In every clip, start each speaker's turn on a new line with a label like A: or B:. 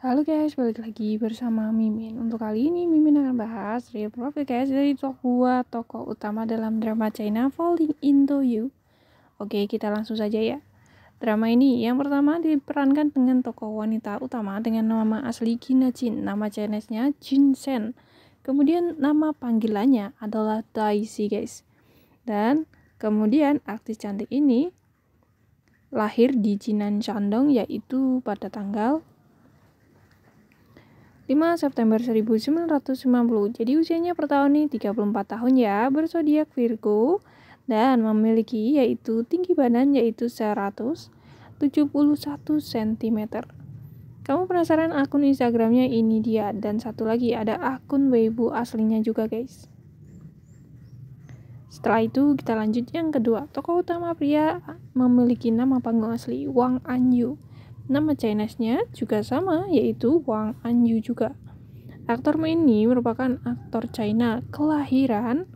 A: Halo guys, balik lagi bersama Mimin. Untuk kali ini Mimin akan bahas real profit guys dari tokoh tokoh utama dalam drama China Falling Into You. Oke, kita langsung saja ya. Drama ini yang pertama diperankan dengan tokoh wanita utama dengan nama asli Gina Jin, nama Chinese-nya Jin Sen. Kemudian nama panggilannya adalah Daisy guys. Dan kemudian artis cantik ini lahir di Jinan Shandong yaitu pada tanggal 5 September 1990. Jadi usianya per tahun ini 34 tahun ya, bersodiak Virgo dan memiliki yaitu tinggi badan yaitu 171 cm. Kamu penasaran akun Instagramnya ini dia dan satu lagi ada akun Weibo aslinya juga guys. Setelah itu kita lanjut yang kedua. Tokoh utama pria memiliki nama panggung asli Wang Anyu. Nama Chinese-nya juga sama, yaitu Wang Anyu juga. Aktor main ini merupakan aktor China kelahiran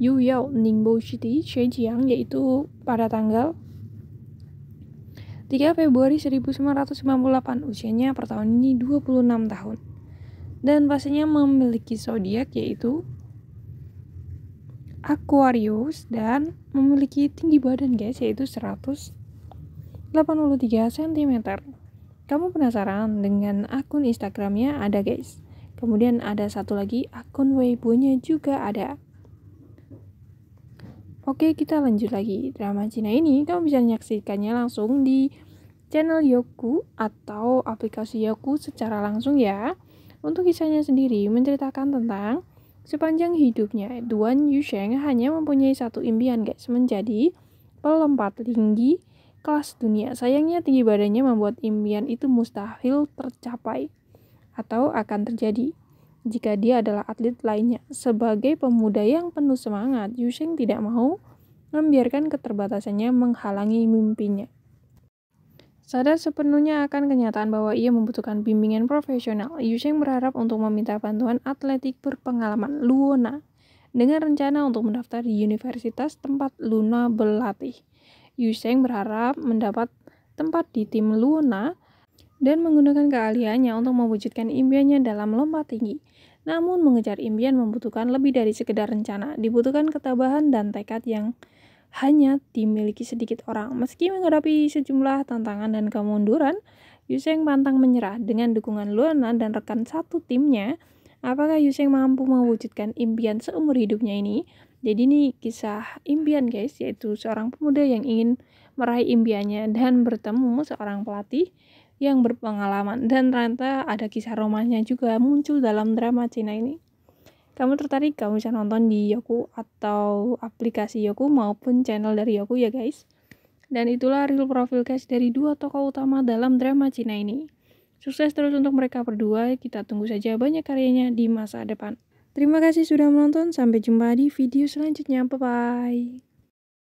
A: Yu Yao Ningbo City, Zhejiang, yaitu pada tanggal 3 Februari 1998, usianya per tahun ini 26 tahun. Dan pastinya memiliki zodiak yaitu Aquarius dan memiliki tinggi badan guys yaitu 100 83 cm. Kamu penasaran dengan akun Instagramnya ada guys. Kemudian ada satu lagi akun Weibo-nya juga ada. Oke, kita lanjut lagi. Drama Cina ini kamu bisa menyaksikannya langsung di channel Yoku atau aplikasi Yoku secara langsung ya. Untuk kisahnya sendiri menceritakan tentang sepanjang hidupnya Duan Yusheng hanya mempunyai satu impian guys, menjadi pelompat tinggi kelas dunia. Sayangnya tinggi badannya membuat impian itu mustahil tercapai atau akan terjadi jika dia adalah atlet lainnya. Sebagai pemuda yang penuh semangat, Yusheng tidak mau membiarkan keterbatasannya menghalangi mimpinya. Sadar sepenuhnya akan kenyataan bahwa ia membutuhkan bimbingan profesional, Yusheng berharap untuk meminta bantuan atletik berpengalaman Luona dengan rencana untuk mendaftar di universitas tempat Luna berlatih. Yuseng berharap mendapat tempat di tim Luna dan menggunakan keahliannya untuk mewujudkan impiannya dalam lompat tinggi. Namun mengejar impian membutuhkan lebih dari sekedar rencana, dibutuhkan ketabahan dan tekad yang hanya dimiliki sedikit orang. Meski menghadapi sejumlah tantangan dan kemunduran, Yuseng pantang menyerah dengan dukungan Luna dan rekan satu timnya. Apakah Yuseng mampu mewujudkan impian seumur hidupnya ini? Jadi ini kisah impian guys, yaitu seorang pemuda yang ingin meraih impiannya dan bertemu seorang pelatih yang berpengalaman dan ternyata ada kisah romannya juga muncul dalam drama Cina ini. Kamu tertarik? Kamu bisa nonton di Yoku atau aplikasi Yoku maupun channel dari Yoku ya guys. Dan itulah real profil guys dari dua tokoh utama dalam drama Cina ini. Sukses terus untuk mereka berdua, kita tunggu saja banyak karyanya di masa depan. Terima kasih sudah menonton, sampai jumpa di video selanjutnya. Bye bye.